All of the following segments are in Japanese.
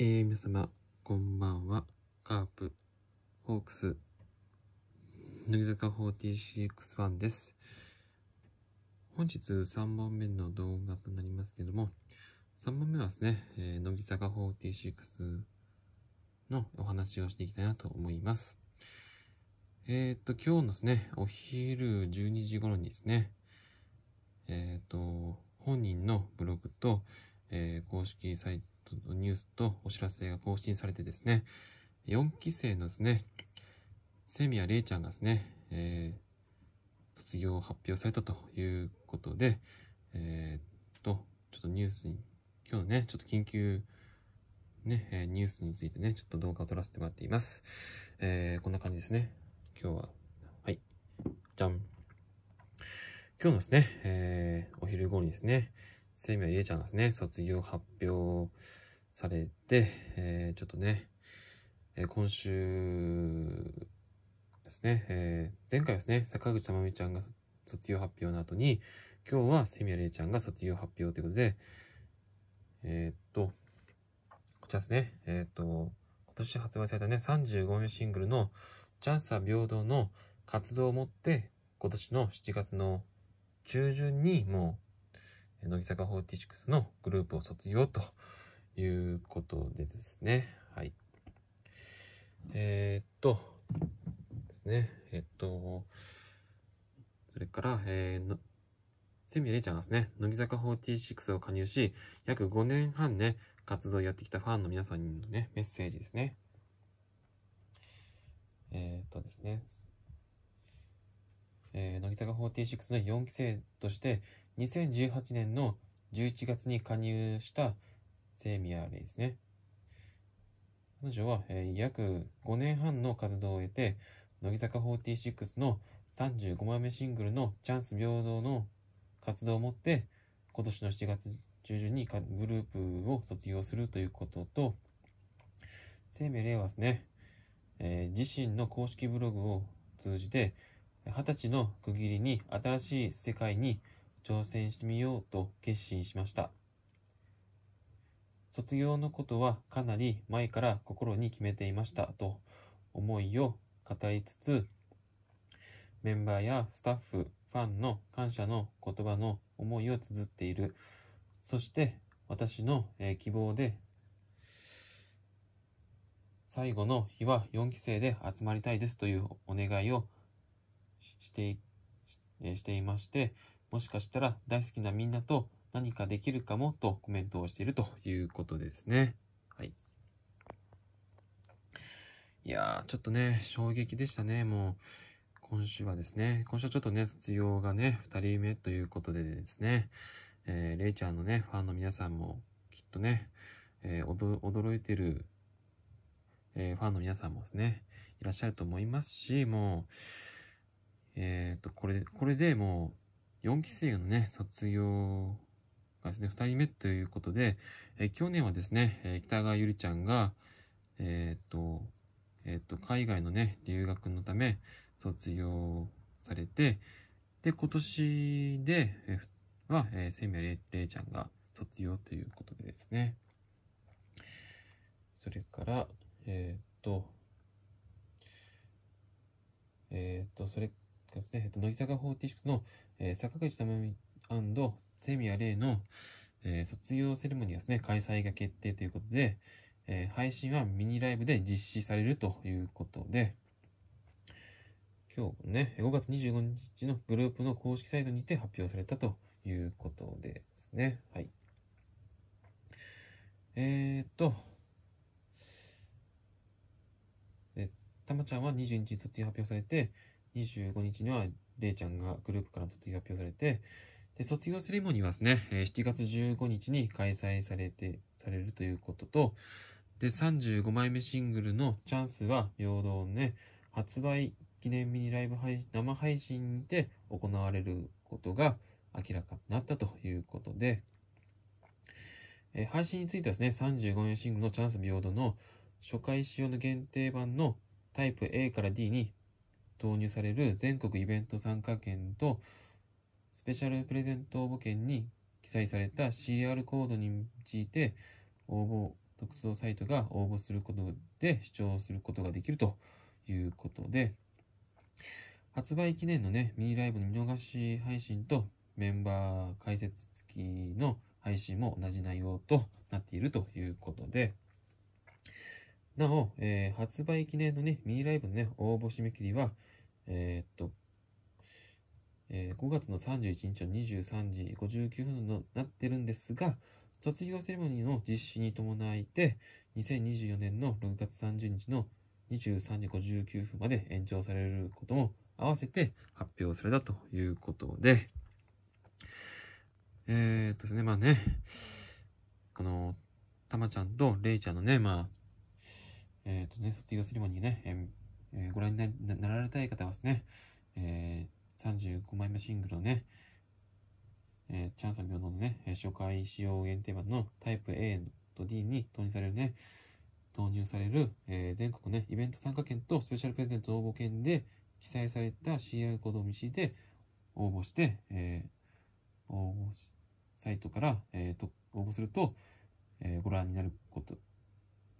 えー、皆様、こんばんは。カープ、ホークス、乃木坂461です。本日3本目の動画となりますけども、3本目はですね、えー、乃木坂46のお話をしていきたいなと思います。えっ、と、今日のですね、お昼12時頃にですね、えっ、と、本人のブログと、えー、公式サイトニュースとお知らせが更新されてですね、4期生のですね、セミア・レイちゃんがですね、えー、卒業を発表されたということで、えー、と、ちょっとニュースに、今日のね、ちょっと緊急、ね、えニュースについてね、ちょっと動画を撮らせてもらっています。えー、こんな感じですね。今日は、はい、じゃん。今日のですね、えー、お昼頃にですね、生命りえちゃんですね、卒業発表されて、えー、ちょっとね、えー、今週ですね、えー、前回ですね、坂口珠美ちゃんが卒業発表の後に、今日はセミアレイちゃんが卒業発表ということで、えー、っと、こちらですね、えー、っと、今年発売されたね、35名シングルのチャンスは平等の活動をもって、今年の7月の中旬にもう乃木坂46のグループを卒業ということでですね。はい。えー、っと、ですね。えー、っと、それから、えー、セミレイちゃんがですね、乃木坂46を加入し、約5年半ね、活動をやってきたファンの皆さんにのね、メッセージですね。えー、っとですね、えー、乃木坂46の4期生として2018年の11月に加入したセミアーレですね。彼女は、えー、約5年半の活動を経て、乃木坂46の35枚目シングルのチャンス平等の活動をもって、今年の7月中旬にグループを卒業するということと、生命令和ですね、えー、自身の公式ブログを通じて、二十歳の区切りに新しい世界に挑戦してみようと決心しました。卒業のことはかなり前から心に決めていましたと思いを語りつつ、メンバーやスタッフ、ファンの感謝の言葉の思いを綴っている。そして私の、え希望で最後の日は4期生で集まりたいですというお願いをしてしていまして、もしかしたら大好きなみんなと何かできるかもとコメントをしているということですね。はい。いやー、ちょっとね、衝撃でしたね、もう。今週はですね、今週はちょっとね、卒業がね、2人目ということでですね、えー、レイちゃんのね、ファンの皆さんもきっとね、えー、驚いてる、えー、ファンの皆さんもですね、いらっしゃると思いますし、もう、えっ、ー、と、これ、これでもう、4期生のね、卒業がですね、2人目ということで、えー、去年はですね、えー、北川ゆりちゃんが、えっ、と、えっ、と、海外のね、留学のため、卒業されて、で、今年で、えー、は、えー、セミれレちゃんが卒業ということでですね。それから、えっ、と、えっ、と、それですね、えっと、乃木坂46の、えー、坂口珠美セミアレイの、えー、卒業セレモニーですね、開催が決定ということで、えー、配信はミニライブで実施されるということで、今日ね、5月25日のグループの公式サイトにて発表されたということですね。はい。えー、っと、え、たまちゃんは22日卒業発表されて、25日には、れいちゃんがグループから卒業発表されて、で卒業セレモニーはですね、え7月15日に開催されて、されるということと、で、35枚目シングルのチャンスは平等ね、発売記念日にライブ配生配信で行われることが明らかになったということで、え配信についてはですね、35枚目シングルのチャンス平等の初回仕様の限定版のタイプ A から D に導入される全国イベント参加券とスペシャルプレゼント応募券に記載された CR コードに用いて応募特装サイトが応募することで視聴することができるということで発売記念のねミニライブの見逃し配信とメンバー解説付きの配信も同じ内容となっているということでなお、えー、発売記念のねミニライブのね応募締め切りはえー、っと、えー、5月の31日の23時59分になってるんですが、卒業セレモニーの実施に伴いて、2024年の6月30日の23時59分まで延長されることも合わせて発表されたということで、えー、っとですね、まあね、この、たまちゃんとれいちゃんのね、まあ、えー、っとね、卒業セレモニーね、えーえー、ご覧になられたい方はですね、えー、35枚目シングルのね、えー、チャンスは平等のね、初回使用限定版のタイプ A と D に投入されるね、投入される、えー、全国ね、イベント参加券とスペシャルプレゼント応募券で記載された CR コードを見知で応募して、えー、応募サイトから、えーと、と応募すると、えー、ご覧になること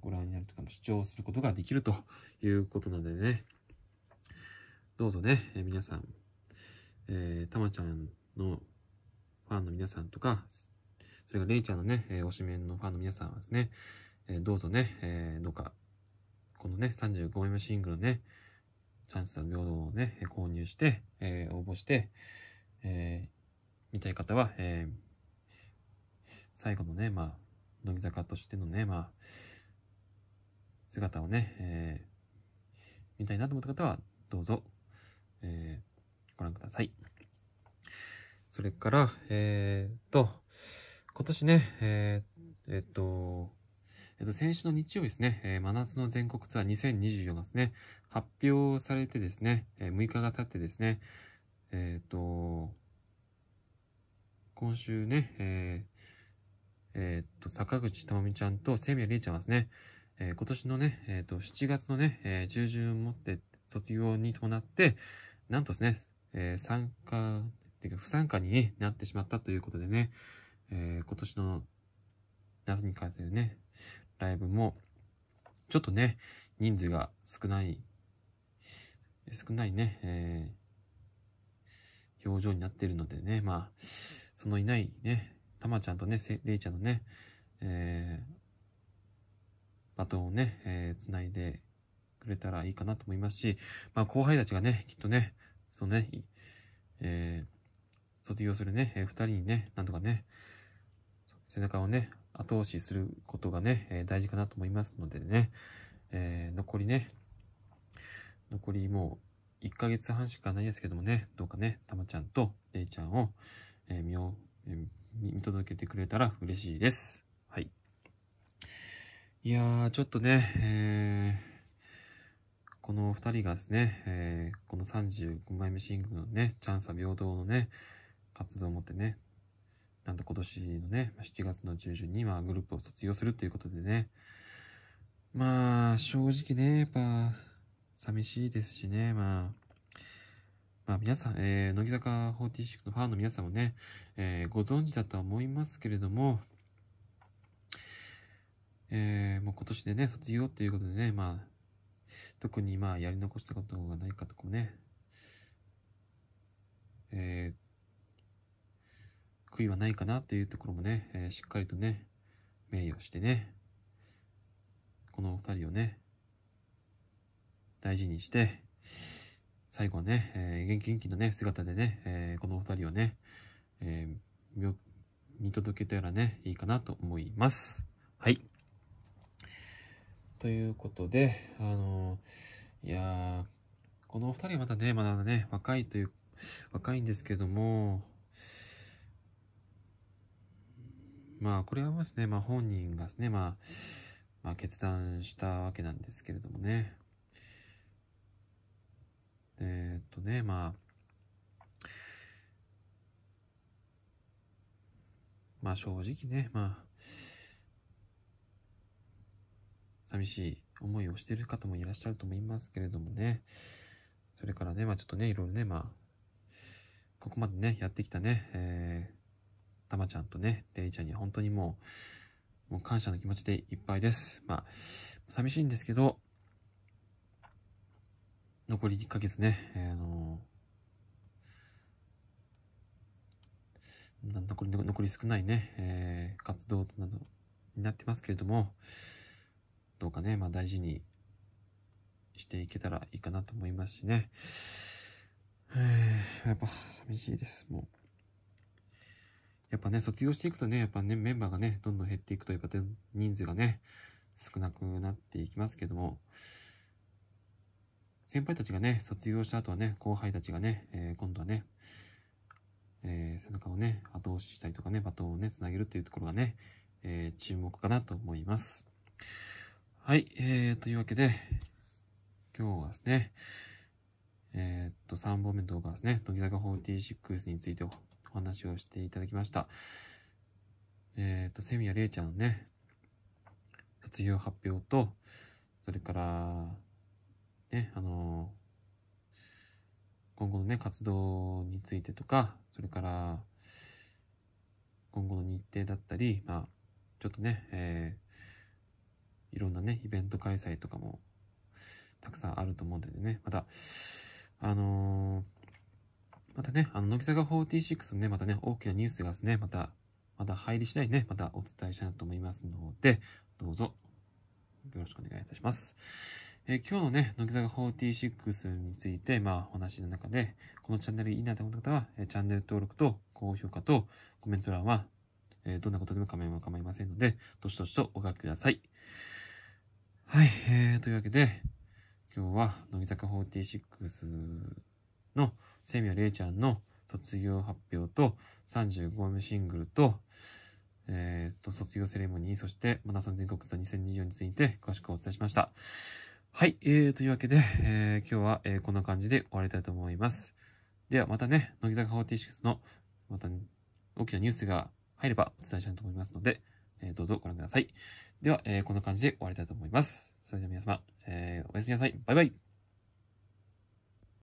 ご覧になるとか視聴することができるということなのでね、どうぞね、えー、皆さん、えー、たまちゃんのファンの皆さんとか、それがレイちゃんのね、えー、推しメンのファンの皆さんはですね、えー、どうぞね、えー、どうか、このね、35枚目シングルのね、チャンスは平等をね、購入して、えー、応募して、えー、見たい方は、えー、最後のね、まあ、乃木坂としてのね、まあ、姿をね、えー、見たいなと思った方は、どうぞ、えー、ご覧ください。それから、えー、と、今年ね、えー、えー、っと、えっと、先週の日曜日ですね、えー、真夏の全国ツアー2024がですね、発表されてですね、えー、6日が経ってですね、えっ、と、今週ね、えっ、ーえー、と、坂口智美ちゃんと清宮理恵ちゃんはですね、えー、今年のね、えっ、ー、と、7月のね、えー、中旬をもって卒業に伴って、なんとですね、えー、参加、っていうか不参加になってしまったということでね、えー、今年の夏に関するね、ライブも、ちょっとね、人数が少ない、少ないね、えー、表情になっているのでね、まあ、そのいないね、たまちゃんとね、れいちゃんのね、えー、バトンをね、えー、繋いでくれたらいいかなと思いますし、まあ、後輩たちがね、きっとね、そのね、えー、卒業するね、えー、人にね、なんとかね、背中をね、後押しすることがね、えー、大事かなと思いますのでね、えー、残りね、残りもう1ヶ月半しかないですけどもね、どうかね、たまちゃんとれいちゃんを、えー、見を、えー、見届けてくれたら嬉しいです。いやー、ちょっとね、えー、この2人がですね、えー、この35枚目シングルのね、チャンスは平等のね、活動を持ってね、なんと今年のね、7月の中旬に、まあ、グループを卒業するということでね、まあ、正直ね、やっぱ、寂しいですしね、まあ、まあ皆さん、えー、乃木坂46のファンの皆さんもね、えー、ご存知だとは思いますけれども、えー、もう今年でね、卒業ということでね、まあ、特にまあ、やり残したことがないかとかもね、えー、悔いはないかなというところもね、えー、しっかりとね、名誉してね、この二人をね、大事にして、最後はね、えー、元気元気のね、姿でね、えー、このお二人をね、えー、見届けたらね、いいかなと思います。はい。ということで、あの、いやこのお二人はまだね、まだね、若いという、若いんですけども、まあ、これはですね、まあ本人がですね、まあ、まあ決断したわけなんですけれどもね。えー、っとね、まあ、まあ正直ね、まあ、寂しい思いをしている方もいらっしゃると思いますけれどもね。それからね、まあちょっとね、いろいろね、まあ、ここまでね、やってきたね、えー、たまちゃんとね、れいちゃんに本当にもう、もう感謝の気持ちでいっぱいです。まあ、寂しいんですけど、残り1ヶ月ね、えー、あのー、残り、残り少ないね、えー、活動などになってますけれども、どうかね、まあ、大事にしていけたらいいかなと思いますしね。やっぱ寂しいです、もう。やっぱね、卒業していくとね、やっぱね、メンバーがね、どんどん減っていくと、やっぱ人数がね、少なくなっていきますけども、先輩たちがね、卒業した後はね、後輩たちがね、えー、今度はね、えー、背中をね、後押ししたりとかね、バトンをね、つなげるというところがね、えー、注目かなと思います。はい、えー、というわけで、今日はですね、えー、っと、3本目の動画ですね、乃木坂46についてお話をしていただきました。えー、っと、セミヤレイちゃんのね、卒業発表と、それから、ね、あのー、今後のね、活動についてとか、それから、今後の日程だったり、まあ、ちょっとね、えーいろんなね、イベント開催とかもたくさんあると思うんでね、また、あのー、またね、あの、乃木坂46のね、またね、大きなニュースがですね、また、また入り次第ね、またお伝えしたいなと思いますので、どうぞ、よろしくお願いいたします。えー、今日のね、乃木坂46について、まあ、お話の中で、このチャンネルいいなと思った方は、えー、チャンネル登録と高評価とコメント欄は、えー、どんなことでも構いませんので、どしどしとお書きください。はい、えー、というわけで、今日は乃木坂46のセミアレイちゃんの卒業発表と35目シングルと、えー、と、卒業セレモニー、そして、マナソン全国ツアー2024について詳しくお伝えしました。はい、えー、というわけで、えー、今日は、えー、こんな感じで終わりたいと思います。では、またね、乃木坂46の、また、大きなニュースが入ればお伝えしたいと思いますので、えー、どうぞご覧ください。では、えー、こんな感じで終わりたいと思います。それでは皆様、えー、おやすみなさい。バイバイ。